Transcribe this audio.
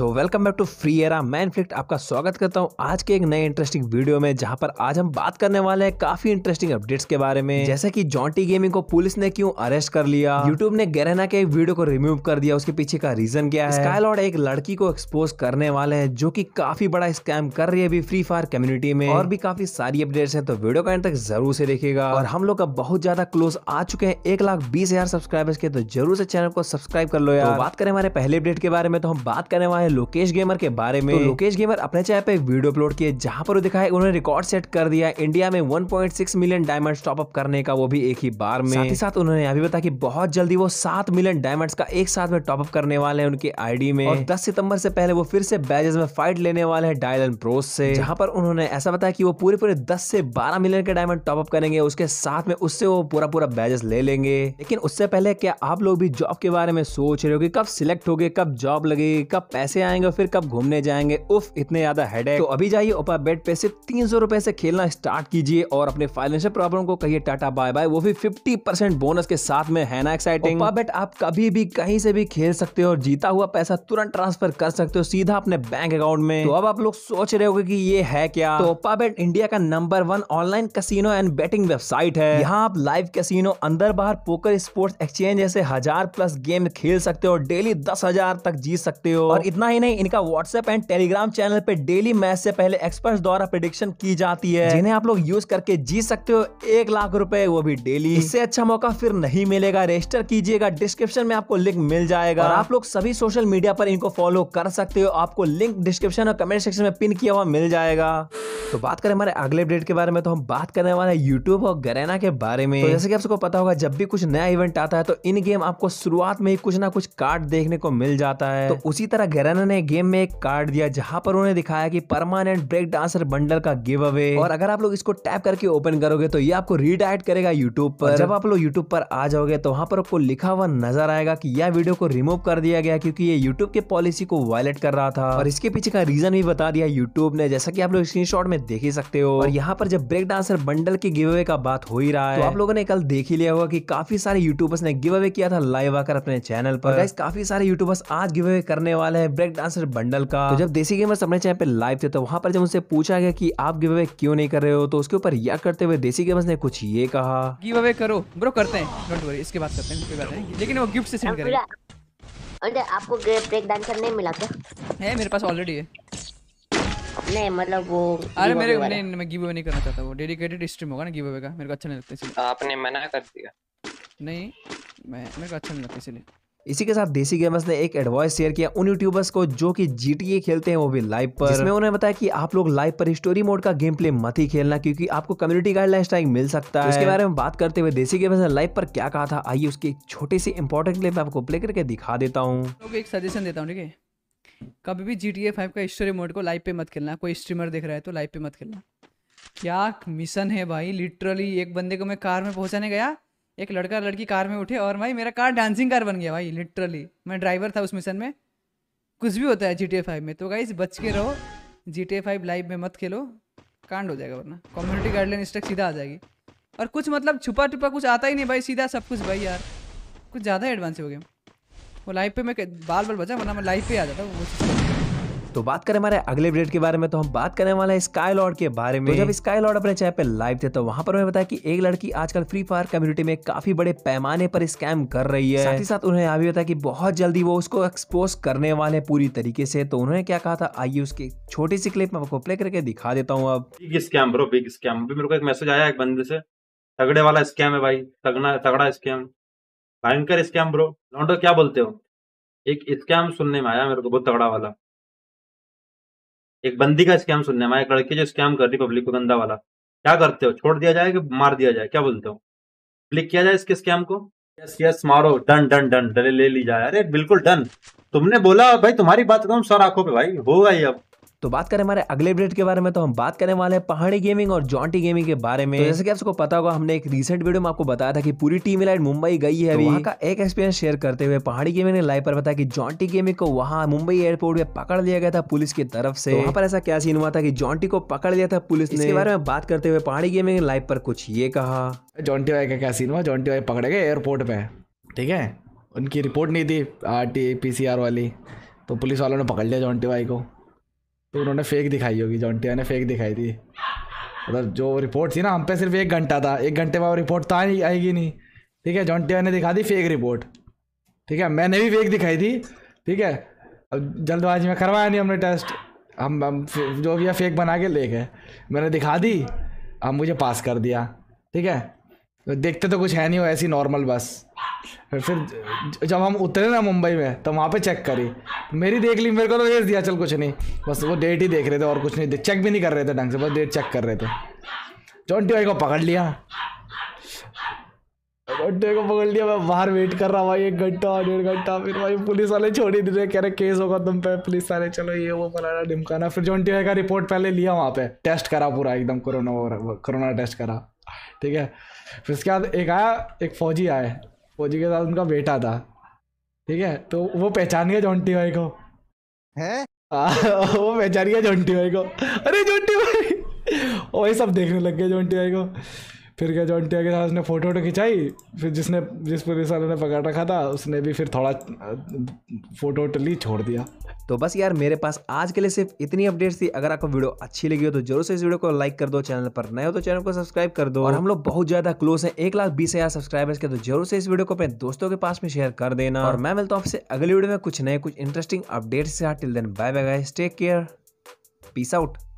so welcome back to free era मैं in fact आपका स्वागत करता हूँ आज के एक नए इंटरेस्टिंग वीडियो में जहाँ पर आज हम बात करने वाले हैं काफी इंटरेस्टिंग अपडेट्स के बारे में जैसे कि जॉन्टी गेमिंग को पुलिस ने क्यों अरेस्ट कर लिया यूट्यूब ने गहना के एक वीडियो को रिमूव कर दिया उसके पीछे का रीजन क्या है स्काईलॉर्ड एक लड़की को एक्सपोज करने वाले है जो की काफी बड़ा स्कैम कर रही है अभी फ्री फायर कम्युनिटी में और भी काफी सारी अपडेट्स है तो वीडियो का एंड तक जरूर से देखेगा और हम लोग अब बहुत ज्यादा क्लोज आ चुके हैं एक लाख बीस हजार सब्सक्राइबर्स के तो जरूर से चैनल को सब्सक्राइब कर लो यार तो बात करें हमारे पहले अपडेट के बारे में तो हम बात करने वाले लोकेश गेमर के बारे में तो, तो लोकेश गेमर अपने चैनल पे वीडियो अपलोड किए जहाँ पर दिखा है उन्होंने रिकॉर्ड सेट कर दिया इंडिया में 1.6 मिलियन डायमंड टॉपअप करने का वो भी एक ही बार में साथ ही साथ उन्होंने अभी बताया कि बहुत जल्दी वो सात मिलियन डायमंड का एक साथ में टॉपअप करने वाले हैं उनके आईडी में और दस सितंबर से पहले वो फिर से बैजेस में फाइट लेने वाले हैं डायलन प्रोस से जहाँ पर उन्होंने ऐसा बताया कि वो पूरे पूरे दस से बारह मिलियन के डायमंड टॉपअप करेंगे उसके साथ में उससे वो पूरा पूरा बैजेस ले लेंगे लेकिन उससे पहले क्या आप लोग भी जॉब के बारे में सोच रहे हो कि कब सिलेक्ट हो गए कब जॉब लगे कब पैसे आएंगे और फिर कब घूमने जाएंगे उफ इतने ज्यादा हेड तो अभी जाइए ओपा बेट पे सिर्फ तीन सौ रुपए से खेलना स्टार्ट कीजिए और अपने फाइनेंशियल प्रॉब्लम को कहिए टाटा बाय बाय वो भी फिफ्टी परसेंट बोनस के साथ में है ना एक्साइटिंग ओपा बेट आप कभी भी कहीं से भी खेल सकते हो और जीता हुआ पैसा तुरंत ट्रांसफर कर सकते हो सीधा अपने बैंक अकाउंट में तो अब आप लोग सोच रहे हो कि ये है क्या तो ओपा बेट इंडिया का number one online casino and betting website है यहाँ आप लाइव कैसीनो अंदर बाहर पोकर स्पोर्ट्स एक्सचेंज जैसे हजार प्लस गेम खेल सकते हो डेली दस हजार तक जीत सकते हो और इतना इतना ही नहीं इनका व्हाट्सएप एंड टेलीग्राम चैनल पे डेली मैच से पहले एक्सपर्ट द्वारा प्रिडिक्शन की जाती है जिन्हें आप लोग यूज करके जीत सकते हो एक लाख रूपए वो भी डेली इससे अच्छा मौका फिर नहीं मिलेगा रजिस्टर कीजिएगा डिस्क्रिप्शन में आपको लिंक मिल जाएगा और आप लोग सभी सोशल मीडिया पर इनको फॉलो कर सकते हो आपको लिंक डिस्क्रिप्शन और कमेंट सेक्शन में पिन किया हुआ मिल जाएगा तो बात करें हमारे अगले अपडेट के बारे में तो हम बात करने वाले हैं यूट्यूब और गरेना के बारे में तो जैसे कि आप सबको पता होगा जब भी कुछ नया इवेंट आता है तो इन गेम आपको शुरुआत में ही कुछ ना कुछ कार्ड देखने को मिल जाता है तो उसी तरह गरेना रैना ने गेम में एक कार्ड दिया जहां पर उन्होंने दिखाया कि परमानेंट ब्रेक डांसर बंडल का गिव अवे और अगर आप लोग इसको टैप करके ओपन करोगे तो ये आपको रिडायट करेगा यूट्यूब पर जब आप लोग यूट्यूब पर आ जाओगे तो वहां पर आपको लिखा हुआ नजर आएगा की यह वीडियो को रिमूव कर दिया गया क्यूँकी ये यूट्यूब के पॉलिसी को वायलेट कर रहा था और इसके पीछे का रीजन भी बता दिया यूट्यूब ने जैसा की आप लोग स्क्रीन में देख ही सकते हो और यहाँ पर जब ब्रेक डांसर बंडल के गिव अवे का बात हो ही रहा है तो आप लोगों ने कल देख ही लिया होगा की काफी सारे यूट्यूबर्स ने गिव अवे किया था लाइव आकर अपने चैनल पर काफी सारे यूट्यूबर्स आज गिव अवे करने वाले हैं ब्रेक डांसर बंडल का तो जब देसी गेमर्स अपने चैनल पे लाइव थे तो वहां पर जब उनसे पूछा गया कि आप गिव अवे क्यों नहीं कर रहे हो तो उसके ऊपर यह करते हुए देसी गेमर्स ने कुछ ये कहा गिव अवे करो ब्रो करते हैं डोंट वरी इसके बाद करते हैं कोई बात नहीं लेकिन वो गिफ्ट से सेंड करेंगे अरे आपको ब्रेक डांसर नहीं मिला क्या है मेरे पास ऑलरेडी है नहीं मतलब वो अरे मेरे नहीं मैं गिव अवे नहीं करना चाहता वो डेडिकेटेड स्ट्रीम होगा ना गिव अवे का मेरे को अच्छा नहीं लगता इसलिए आपने मना कर दिया नहीं मैं मेरे को अच्छा नहीं लगता इसलिए इसी के साथ देसी गेमर्स ने एक एडवाइस शेयर किया उन यूट्यूबर्स को जो कि जीटीए खेलते हैं वो भी लाइव पर जिसमें उन्होंने बताया कि आप लोग लाइव पर स्टोरी मोड का गेम प्ले मत ही खेलना क्योंकि आपको कम्युनिटी गाइडलाइन स्ट्राइक मिल सकता तो है इसके बारे में बात करते हुए देसी गेमर्स ने लाइव पर क्या कहा था आइए उसकी एक छोटी सी इंपॉर्टेंट क्लिप आपको प्ले करके दिखा देता हूँ एक सजेशन देता हूँ ठीक है कभी भी जी टी का स्टोरी मोड को लाइव पे मत खेलना कोई स्ट्रीमर देख रहा है तो लाइव पे मत खेलना क्या मिशन है भाई लिटरली एक बंदे को मैं कार में पहुंचाने गया एक लड़का लड़की कार में उठे और भाई मेरा कार डांसिंग कार बन गया भाई लिटरली मैं ड्राइवर था उस मिशन में कुछ भी होता है जी टी फाइव में तो भाई बच के रहो जी टी फाइव लाइव में मत खेलो कांड हो जाएगा वरना कम्युनिटी गाइडलाइन स्ट्रक सीधा आ जाएगी और कुछ मतलब छुपा टुपा कुछ आता ही नहीं भाई सीधा सब कुछ भाई यार कुछ ज़्यादा एडवांस हो गया वो लाइव पे मैं बाल बाल बचा वरना मैं लाइव पे आ जाता वो तो बात करें हमारे अगले अपडेट के बारे में तो हम बात करने वाले हैं स्काई लॉर्ड के बारे में तो जब स्काई लॉर्ड अपने चैनल पे लाइव थे तो वहां पर उन्होंने बताया कि एक लड़की आजकल फ्री फायर कम्युनिटी में काफी बड़े पैमाने पर स्कैम कर रही है साथ ही साथ उन्होंने यह भी बताया कि बहुत जल्दी वो उसको एक्सपोज करने वाले पूरी तरीके से तो उन्होंने क्या कहा था आइए उसकी छोटी सी क्लिप में आपको प्ले करके दिखा देता हूँ अब big scam bro big scam अभी मेरे को एक मैसेज आया एक बंदे से तगड़े वाला स्कैम है भाई तगड़ा तगड़ा स्कैम भयंकर स्कैम ब्रो लॉन्डो क्या बोलते हो एक स्कैम सुनने में आया मेरे को बहुत तगड़ा वाला एक बंदी का स्कैम सुनने में एक लड़की जो स्कैम कर रही पब्लिक को गंदा वाला क्या करते हो छोड़ दिया जाए कि मार दिया जाए क्या बोलते हो क्लिक किया जाए इसके स्कैम को यस यस मारो डन डन डन डले ले ली जाए अरे बिल्कुल डन तुमने बोला भाई तुम्हारी बात एकदम सर आंखों पे भाई होगा ये अब तो बात करें हमारे अगले अपडेट के बारे में तो हम बात करने वाले हैं पहाड़ी गेमिंग और जॉन्टी गेमिंग के बारे में तो जैसे कि आपको पता होगा हमने एक रिसेंट वीडियो में आपको बताया था कि पूरी टीम इलाइट मुंबई गई है तो वहाँ का एक एक्सपीरियंस शेयर करते हुए पहाड़ी गेमिंग ने लाइव पर बताया कि जॉन्टी गेमिंग को वहाँ मुंबई एयरपोर्ट में पकड़ लिया गया था पुलिस की तरफ से तो वहाँ पर ऐसा क्या सीन हुआ था कि जॉन्टी को पकड़ लिया था पुलिस ने बारे में बात करते हुए पहाड़ी गेमिंग ने लाइव पर कुछ ये कहा जॉन्टी भाई का क्या सीन हुआ जॉन्टी भाई पकड़े गए एयरपोर्ट पे ठीक है उनकी रिपोर्ट नहीं थी आर टी वाली तो पुलिस वालों ने पकड़ लिया जॉन्टी भाई को तो उन्होंने फेक दिखाई होगी जॉन्टिया ने फेक दिखाई थी मतलब जो रिपोर्ट थी ना हम पे सिर्फ एक घंटा था एक घंटे बाद रिपोर्ट तो आई आएगी नहीं ठीक है जॉन्टिया ने दिखा दी फेक रिपोर्ट ठीक है मैंने भी फेक दिखाई थी ठीक है अब जल्दबाजी में करवाया नहीं हमने टेस्ट हम, हम जो भी फेक बना के ले गए मैंने दिखा दी अब मुझे पास कर दिया ठीक है देखते तो कुछ है नहीं हो ऐसी नॉर्मल बस फिर जब हम उतरे ना मुंबई में तो वहाँ पे चेक करी मेरी देख ली मेरे को तो भेज दिया चल कुछ नहीं बस वो डेट ही देख रहे थे और कुछ नहीं चेक भी नहीं कर रहे थे ढंग से बस डेट चेक कर रहे थे चौंटी भाई को पकड़ लिया घंटे को पकड़ लिया मैं बाहर वेट कर रहा भाई एक घंटा डेढ़ घंटा फिर भाई पुलिस वाले छोड़ ही दे कह रहे केस होगा तुम पे पुलिस वाले चलो ये वो फलाना ढिमकाना फिर जोनटी भाई का रिपोर्ट पहले लिया वहाँ पे टेस्ट करा पूरा एकदम कोरोना कोरोना टेस्ट करा ठीक है फिर उसके बाद एक आया एक फौजी आए फौजी के साथ उनका बेटा था ठीक है तो वो पहचान गया जोंटी भाई को है हाँ, वो पहचान गया जोंटी भाई को अरे जोंटी भाई वही सब देखने लग गए जोंटी भाई को फिर क्या जॉन टिया के साथ उसने फ़ोटो वोटो खिंचाई फिर जिसने जिस पुलिस वाले ने पकड़ रखा था उसने भी फिर थोड़ा फ़ोटो वोटो ली छोड़ दिया तो बस यार मेरे पास आज के लिए सिर्फ इतनी अपडेट्स थी अगर आपको वीडियो अच्छी लगी हो तो जरूर से इस वीडियो को लाइक कर दो चैनल पर नए हो तो चैनल को सब्सक्राइब कर दो और हम लोग बहुत ज्यादा क्लोज हैं एक लाख बीस हजार सब्सक्राइबर्स के तो जरूर से इस वीडियो को अपने दोस्तों के पास में शेयर कर देना और मैं मिलता हूँ आपसे अगली वीडियो में कुछ नए कुछ इंटरेस्टिंग अपडेट्स से till then bye bye guys take care peace out